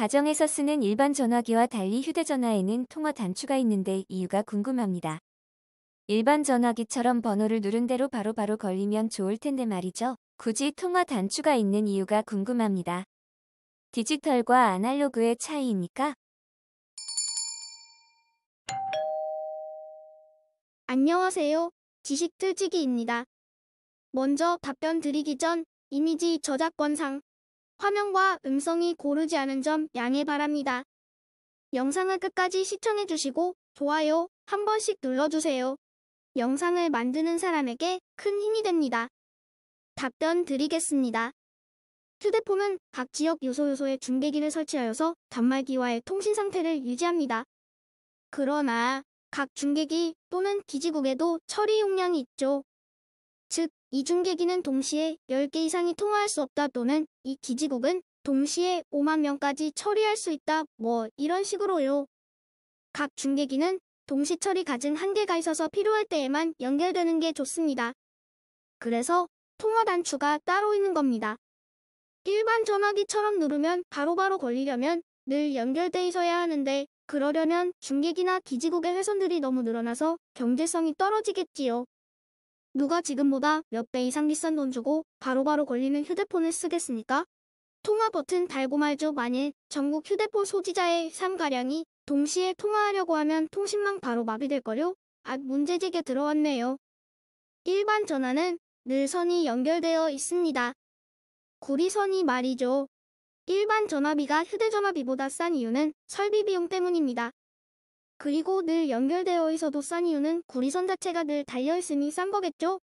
가정에서 쓰는 일반 전화기와 달리 휴대전화에는 통화 단추가 있는데 이유가 궁금합니다. 일반 전화기처럼 번호를 누른 대로 바로바로 바로 걸리면 좋을 텐데 말이죠. 굳이 통화 단추가 있는 이유가 궁금합니다. 디지털과 아날로그의 차이입니까? 안녕하세요. 지식틀지기입니다. 먼저 답변 드리기 전 이미지 저작권상 화면과 음성이 고르지 않은 점 양해 바랍니다. 영상을 끝까지 시청해주시고 좋아요 한 번씩 눌러주세요. 영상을 만드는 사람에게 큰 힘이 됩니다. 답변 드리겠습니다. 휴대폰은 각 지역 요소요소에 중계기를 설치하여서 단말기와의 통신 상태를 유지합니다. 그러나 각 중계기 또는 기지국에도 처리 용량이 있죠. 즉, 이중계기는 동시에 10개 이상이 통화할 수 없다 또는 이 기지국은 동시에 5만 명까지 처리할 수 있다 뭐 이런 식으로요. 각 중계기는 동시 처리 가진 한계가 있어서 필요할 때에만 연결되는 게 좋습니다. 그래서 통화 단추가 따로 있는 겁니다. 일반 전화기처럼 누르면 바로바로 걸리려면 늘 연결돼 있어야 하는데 그러려면 중계기나 기지국의 회선들이 너무 늘어나서 경제성이 떨어지겠지요. 누가 지금보다 몇 배 이상 비싼 돈 주고 바로바로 바로 걸리는 휴대폰을 쓰겠습니까? 통화 버튼 달고 말죠 만일 전국 휴대폰 소지자의 3가량이 동시에 통화하려고 하면 통신망 바로 마비될 걸요아 문제제게 들어왔네요. 일반 전화는 늘 선이 연결되어 있습니다. 구리선이 말이죠. 일반 전화비가 휴대전화비보다 싼 이유는 설비 비용 때문입니다. 그리고 늘 연결되어 있어도 싼 이유는 구리선 자체가 늘 달려있으니 싼 거겠죠?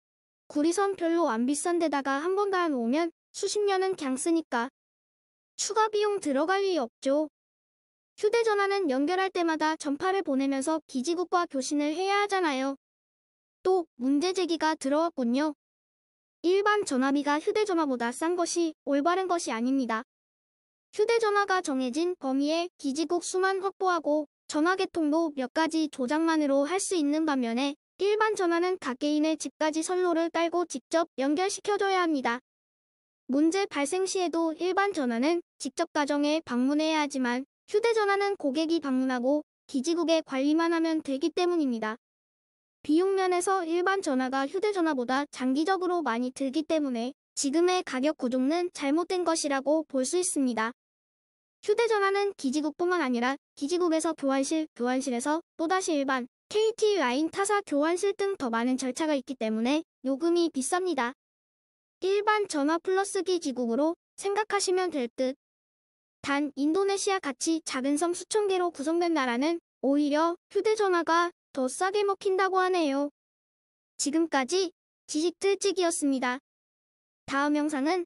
구리선 별로 안 비싼 데다가 한번다 놓으면 수십 년은 강 쓰니까 추가 비용 들어갈 리 없죠. 휴대전화는 연결할 때마다 전파를 보내면서 기지국과 교신을 해야 하잖아요. 또 문제 제기가 들어왔군요. 일반 전화비가 휴대전화보다 싼 것이 올바른 것이 아닙니다. 휴대전화가 정해진 범위에 기지국 수만 확보하고 전화계통도 몇 가지 조작만으로 할 수 있는 반면에 일반 전화는 각 개인의 집까지 선로를 깔고 직접 연결시켜줘야 합니다. 문제 발생 시에도 일반 전화는 직접 가정에 방문해야 하지만 휴대전화는 고객이 방문하고 기지국에 관리만 하면 되기 때문입니다. 비용 면에서 일반 전화가 휴대전화보다 장기적으로 많이 들기 때문에 지금의 가격 구조는 잘못된 것이라고 볼 수 있습니다. 휴대전화는 기지국뿐만 아니라 기지국에서 교환실, 교환실에서 또다시 일반, KT 라인 타사 교환실 등 더 많은 절차가 있기 때문에 요금이 비쌉니다. 일반 전화 플러스 기지국으로 생각하시면 될 듯. 단 인도네시아 같이 작은 섬 수천 개로 구성된 나라는 오히려 휴대전화가 더 싸게 먹힌다고 하네요. 지금까지 지식틀찍이었습니다. 다음 영상은